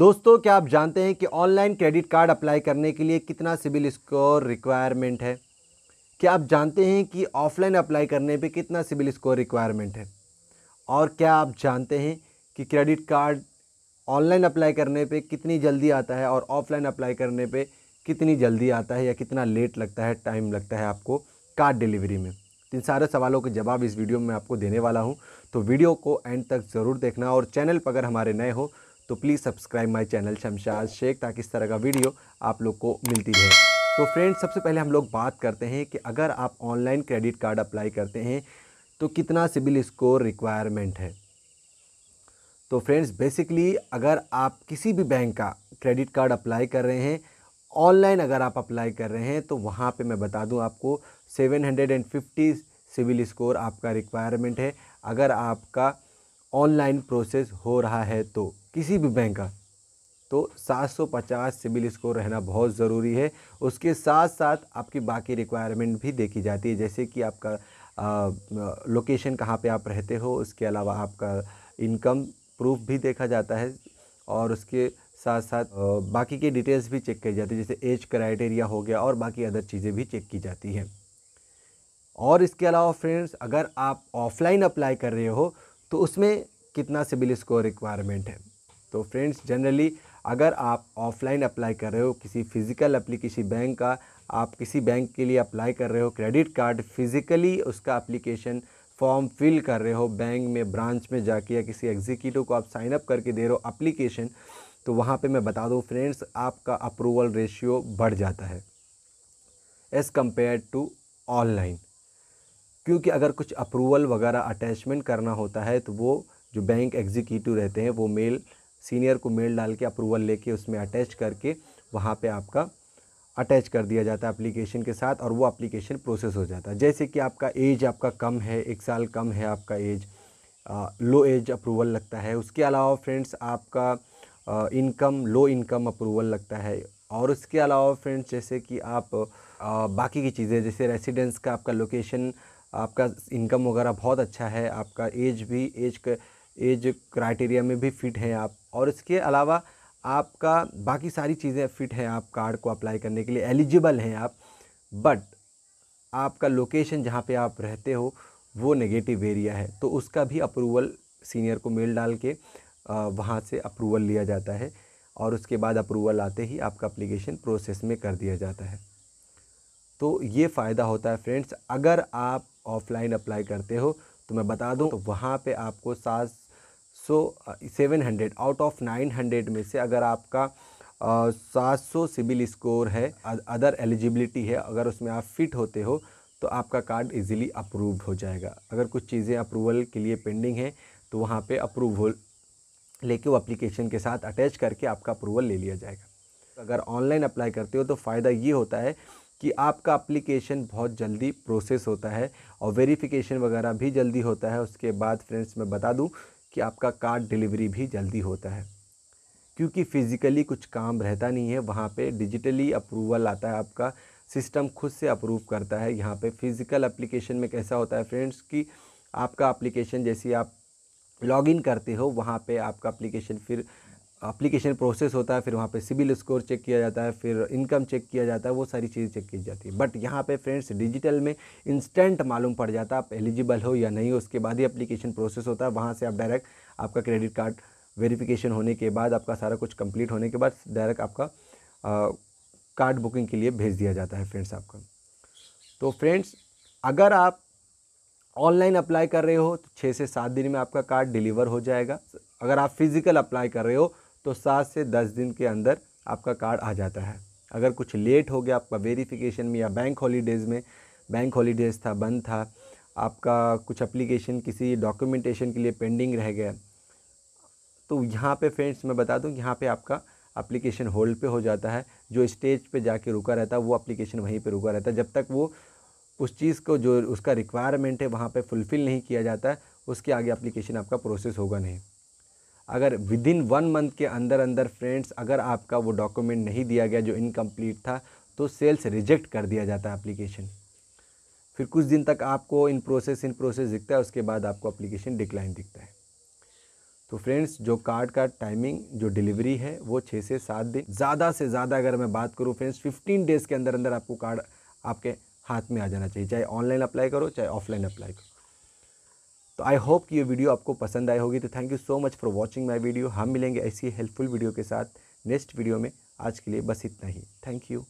दोस्तों क्या आप जानते हैं कि ऑनलाइन क्रेडिट कार्ड अप्लाई करने के लिए कितना सिबिल स्कोर रिक्वायरमेंट है क्या आप जानते हैं कि ऑफलाइन अप्लाई करने पे कितना सिबिल स्कोर रिक्वायरमेंट है और क्या आप जानते हैं कि क्रेडिट कार्ड ऑनलाइन अप्लाई करने पे कितनी जल्दी आता है और ऑफलाइन अप्लाई करने पे कितनी जल्दी आता है या कितना लेट लगता है टाइम लगता है आपको कार्ड डिलीवरी में तो इन सारे सवालों के जवाब इस वीडियो में आपको देने वाला हूँ तो वीडियो को एंड तक ज़रूर देखना और चैनल पर अगर हमारे नए हो तो please subscribe my channel Shamshad Shaikh ताकि इस तरह का वीडियो आप लोग को मिलती रहे तो फ्रेंड्स सबसे पहले हम लोग बात करते हैं कि अगर आप ऑनलाइन क्रेडिट कार्ड अप्लाई करते हैं तो कितना सिबिल स्कोर रिक्वायरमेंट है तो फ्रेंड्स बेसिकली अगर आप किसी भी बैंक का क्रेडिट कार्ड अप्लाई कर रहे हैं ऑनलाइन अगर आप अप्लाई कर रहे हैं तो वहाँ पे मैं बता दूँ आपको 750 सिविल स्कोर आपका रिक्वायरमेंट है अगर आपका ऑनलाइन प्रोसेस हो रहा है तो किसी भी बैंक का तो 750 सिविल स्कोर रहना बहुत ज़रूरी है उसके साथ साथ आपकी बाकी रिक्वायरमेंट भी देखी जाती है जैसे कि आपका आ, लोकेशन कहाँ पे आप रहते हो उसके अलावा आपका इनकम प्रूफ भी देखा जाता है और उसके साथ साथ बाकी के डिटेल्स भी चेक की जाती है जैसे एज क्राइटेरिया हो गया और बाकी अदर चीज़ें भी चेक की जाती हैं और इसके अलावा फ्रेंड्स अगर आप ऑफलाइन अप्लाई कर रहे हो तो उसमें कितना सिबिल स्कोर रिक्वायरमेंट है तो फ्रेंड्स जनरली अगर आप ऑफलाइन अप्लाई कर रहे हो किसी फिज़िकल एप्लीकेशन बैंक का आप किसी बैंक के लिए अप्लाई कर रहे हो क्रेडिट कार्ड फिज़िकली उसका अप्लीकेशन फॉर्म फिल कर रहे हो बैंक में ब्रांच में जाके या किसी एग्जीक्यूटिव को आप साइन अप करके दे रहे हो अप्लीकेशन तो वहाँ पे मैं बता दूँ फ्रेंड्स आपका अप्रूवल रेशियो बढ़ जाता है एज़ कम्पेयर टू ऑनलाइन क्योंकि अगर कुछ अप्रूवल वगैरह अटैचमेंट करना होता है तो वो जो बैंक एग्जीक्यूटिव रहते हैं वो मेल सीनियर को मेल डाल के अप्रूवल लेके उसमें अटैच करके वहाँ पे आपका अटैच कर दिया जाता है एप्लीकेशन के साथ और वो एप्लीकेशन प्रोसेस हो जाता है जैसे कि आपका एज आपका कम है एक साल कम है आपका एज आ, लो एज अप्रूवल लगता है उसके अलावा फ्रेंड्स आपका इनकम लो इनकम अप्रूवल लगता है और उसके अलावा फ्रेंड्स जैसे कि आप आ, बाकी की चीज़ें जैसे रेसिडेंस का आपका लोकेशन आपका इनकम वगैरह बहुत अच्छा है आपका एज भी एज का एज क्राइटेरिया में भी फिट हैं आप और इसके अलावा आपका बाकी सारी चीज़ें फिट हैं आप कार्ड को अप्लाई करने के लिए एलिजिबल हैं आप बट आपका लोकेशन जहाँ पे आप रहते हो वो नेगेटिव एरिया है तो उसका भी अप्रूवल सीनियर को मेल डाल के वहाँ से अप्रूवल लिया जाता है और उसके बाद अप्रूवल आते ही आपका अप्लीकेशन प्रोसेस में कर दिया जाता है तो ये फ़ायदा होता है फ्रेंड्स अगर आप ऑफलाइन अप्लाई करते हो तो मैं बता दूं तो वहाँ पे आपको सात सौ seven hundred out of nine hundred में से अगर आपका सात सौ सिविल स्कोर है अदर एलिजिबिलिटी है अगर उसमें आप फिट होते हो तो आपका कार्ड इजीली अप्रूव्ड हो जाएगा अगर कुछ चीज़ें अप्रूवल के लिए पेंडिंग हैं तो वहाँ पे अप्रूवल लेके वो अप्लीकेशन के साथ अटैच करके आपका अप्रूवल ले लिया जाएगा अगर ऑनलाइन अप्लाई करते हो तो फ़ायदा ये होता है कि आपका अप्लीकेशन बहुत जल्दी प्रोसेस होता है और वेरिफिकेशन वगैरह भी जल्दी होता है उसके बाद फ्रेंड्स मैं बता दूँ कि आपका कार्ड डिलीवरी भी जल्दी होता है क्योंकि फ़िज़िकली कुछ काम रहता नहीं है वहाँ पे डिजिटली अप्रूवल आता है आपका सिस्टम खुद से अप्रूव करता है यहाँ पे फ़िज़िकल एप्लीकेशन में कैसा होता है फ्रेंड्स कि आपका एप्लीकेशन जैसे आप लॉगिन करते हो वहाँ पे आपका एप्लीकेशन फिर अप्लीकेशन प्रोसेस होता है फिर वहाँ पे सिविल स्कोर चेक किया जाता है फिर इनकम चेक किया जाता है वो सारी चीज़ें चेक की जाती है बट यहाँ पे फ्रेंड्स डिजिटल में इंस्टेंट मालूम पड़ जाता है आप एलिजिबल हो या नहीं हो उसके बाद ही अप्लीकेशन प्रोसेस होता है वहाँ से आप डायरेक्ट आपका क्रेडिट कार्ड वेरीफिकेशन होने के बाद आपका सारा कुछ कंप्लीट होने के बाद डायरेक्ट आपका आ, कार्ड बुकिंग के लिए भेज दिया जाता है फ्रेंड्स आपका तो फ्रेंड्स अगर आप ऑनलाइन अप्लाई कर रहे हो तो छः से सात दिन में आपका कार्ड डिलीवर हो जाएगा अगर आप फिज़िकल अप्लाई कर रहे हो तो सात से दस दिन के अंदर आपका कार्ड आ जाता है अगर कुछ लेट हो गया आपका वेरिफिकेशन में या बैंक हॉलीडेज़ में बैंक हॉलीडेज़ था बंद था आपका कुछ अप्लीकेशन किसी डॉक्यूमेंटेशन के लिए पेंडिंग रह गया तो यहाँ पे फ्रेंड्स मैं बता दूँ यहाँ पे आपका अप्लीकेशन होल्ड पे हो जाता है जो स्टेज पे जाके रुका रहता है वो अप्लीकेशन वहीं पे रुका रहता है जब तक वो उस चीज़ को जो उसका रिक्वायरमेंट है वहाँ पे फुलफ़िल नहीं किया जाता है उसके आगे अप्लीकेशन आपका प्रोसेस होगा नहीं अगर विद इन वन मंथ के अंदर अंदर फ्रेंड्स अगर आपका वो डॉक्यूमेंट नहीं दिया गया जो इनकम्प्लीट था तो सेल्स रिजेक्ट कर दिया जाता है अप्लीकेशन फिर कुछ दिन तक आपको इन प्रोसेस इन प्रोसेस दिखता है उसके बाद आपको अप्लीकेशन डिक्लाइन दिखता है तो फ्रेंड्स जो कार्ड का टाइमिंग जो डिलीवरी है वो छः से सात दिन ज़्यादा से ज़्यादा अगर मैं बात करूँ फ्रेंड्स फिफ्टीन डेज़ के अंदर अंदर आपको कार्ड आपके हाथ में आ जाना चाहिए चाहे ऑनलाइन अप्लाई करो चाहे ऑफलाइन अप्लाई करो तो आई होप कि ये वीडियो आपको पसंद आई होगी तो thank you so much for watching my video हम मिलेंगे ऐसी हेल्पफुल वीडियो के साथ नेक्स्ट वीडियो में आज के लिए बस इतना ही थैंक यू